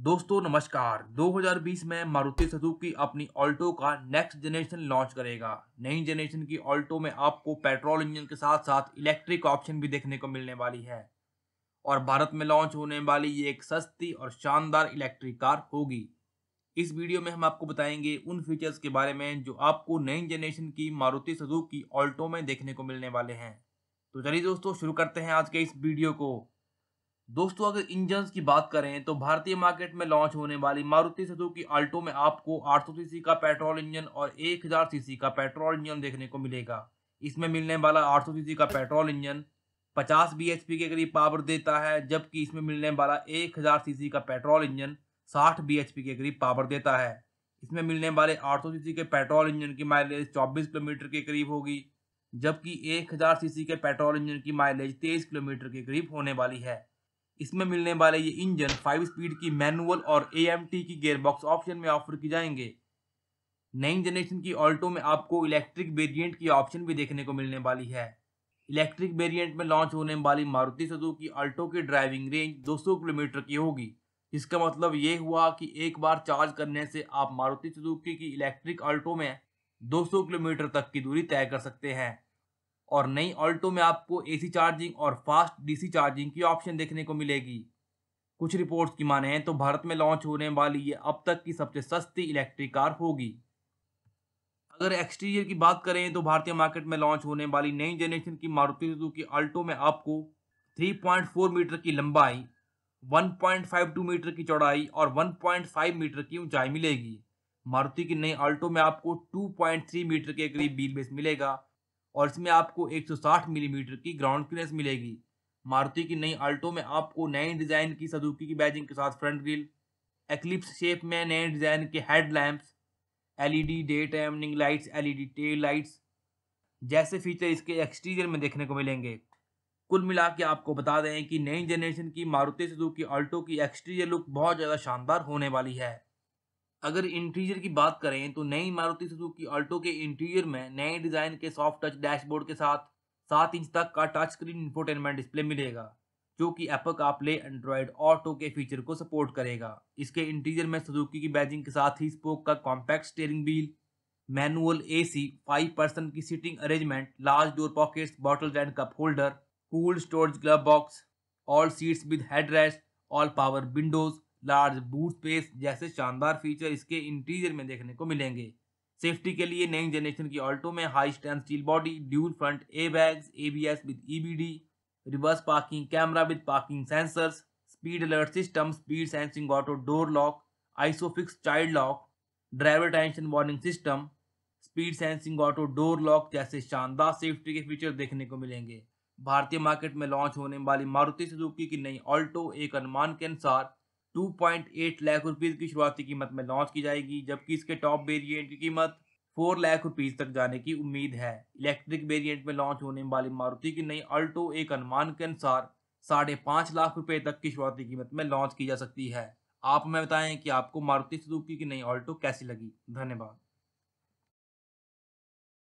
दोस्तों नमस्कार 2020 में मारुति सुजुकी अपनी ऑल्टो का नेक्स्ट जनरेशन लॉन्च करेगा नई जनरेशन की ऑल्टो में आपको पेट्रोल इंजन के साथ साथ इलेक्ट्रिक ऑप्शन भी देखने को मिलने वाली है और भारत में लॉन्च होने वाली ये एक सस्ती और शानदार इलेक्ट्रिक कार होगी इस वीडियो में हम आपको बताएंगे उन फीचर्स के बारे में जो आपको नई जनरेशन की मारुति सुजुकी ऑल्टो में देखने को मिलने वाले हैं तो चलिए दोस्तों शुरू करते हैं आज के इस वीडियो को दोस्तों अगर इंजन की बात करें तो भारतीय मार्केट में लॉन्च होने वाली मारुति की आल्टो में आपको 800 सीसी का पेट्रोल इंजन और 1000 सीसी का पेट्रोल इंजन देखने को मिलेगा इसमें मिलने वाला 800 सीसी का पेट्रोल इंजन 50 बीएचपी के करीब पावर देता है जबकि इसमें मिलने वाला 1000 सीसी का पेट्रोल इंजन 60 बीएचपी के करीब पावर देता है इसमें मिलने वाले 800 सीसी के पेट्रोल इंजन की माइलेज 24 किलोमीटर के करीब होगी जबकि 1000 सीसी के पेट्रोल इंजन की माइलेज 23 किलोमीटर के करीब होने वाली है इसमें मिलने वाले ये इंजन फाइव स्पीड की मैनुअल और ए की गेयरबॉक्स ऑप्शन में ऑफर किए जाएंगे नई जनरेशन की ऑल्टो में आपको इलेक्ट्रिक वेरिएंट की ऑप्शन भी देखने को मिलने वाली है इलेक्ट्रिक वेरिएंट में लॉन्च होने वाली मारुति की अल्टो की ड्राइविंग रेंज 200 किलोमीटर की होगी इसका मतलब ये हुआ कि एक बार चार्ज करने से आप मारुति सदू की इलेक्ट्रिक अल्टो में 200 किलोमीटर तक की दूरी तय कर सकते हैं और नई ऑल्टो में आपको एसी चार्जिंग और फास्ट डीसी चार्जिंग की ऑप्शन देखने को मिलेगी कुछ रिपोर्ट्स की माने हैं तो भारत में लॉन्च होने वाली ये अब तक की सबसे सस्ती इलेक्ट्रिक कार होगी अगर एक्सटीरियर की बात करें तो भारतीय मार्केट में लॉन्च होने वाली नई जनरेशन की मारुति सुजुकी अल्टो में आपको 3.4 मीटर की लंबाई 1.52 मीटर की चौड़ाई और 1.5 मीटर की ऊंचाई मिलेगी मारुति की नई अल्टो में आपको 2.3 मीटर के करीब व्हील बेस मिलेगा और इसमें आपको 160 मिलीमीटर की ग्राउंड क्लियरेंस मिलेगी मारुति की नई अल्टो में आपको नए डिज़ाइन की सदुकी की बैजिंग के साथ फ्रंट ग्रिल एक्लिप्स शेप में नए डिज़ाइन के head lamps LED day timing lights LED tail lights जैसे फीचर इसके एक्सटीरियर में देखने को मिलेंगे कुल मिला के आपको बता दें कि नई जनरेशन की मारुति सदुकी अल्टो की एक्सटीरियर लुक बहुत ज़्यादा शानदार होने वाली है अगर इंटीरियर की बात करें तो नई मारुति सुजुकी अल्टो के इंटीरियर में नए डिजाइन के सॉफ्ट टच डैशबोर्ड के साथ सात इंच तक का टच स्क्रीन इंफोटेनमेंट डिस्प्ले मिलेगा जो कि एपक आपले एंड्रॉयड ऑटो के फीचर को सपोर्ट करेगा इसके इंटीरियर में सुजुकी की बैजिंग के साथ ही स्पोक का compact steering wheel manual A C five person की seating arrangement large door pockets bottle and cup holder cool storage glove box all seats with head rest all power windows large boot space जैसे शानदार feature इसके interior में देखने को मिलेंगे safety के लिए नई जनरेशन की ऑल्टो में high strength steel body dual front air bags A B S with E B D reverse parking camera with parking sensors speed alert system speed sensing auto door lock isofix child lock driver tension warning system speed sensing auto door lock जैसे शानदार safety के feature देखने को मिलेंगे भारतीय market में launch होने वाली मारुति सुजुकी की नई ऑल्टो एक अनुमान के अनुसार 2.8 लाख रुपीज़ की शुरुआती कीमत में लॉन्च की जाएगी जबकि इसके टॉप वेरिएंट की कीमत 4 लाख रुपीज़ तक जाने की उम्मीद है इलेक्ट्रिक वेरिएंट में लॉन्च होने वाली मारुति की नई अल्टो एक अनुमान के अनुसार साढ़े पाँच लाख रुपये तक की शुरुआती कीमत में लॉन्च की जा सकती है आप हमें बताएं कि आपको मारुति सुजुकी की नई ऑल्टो कैसी लगी धन्यवाद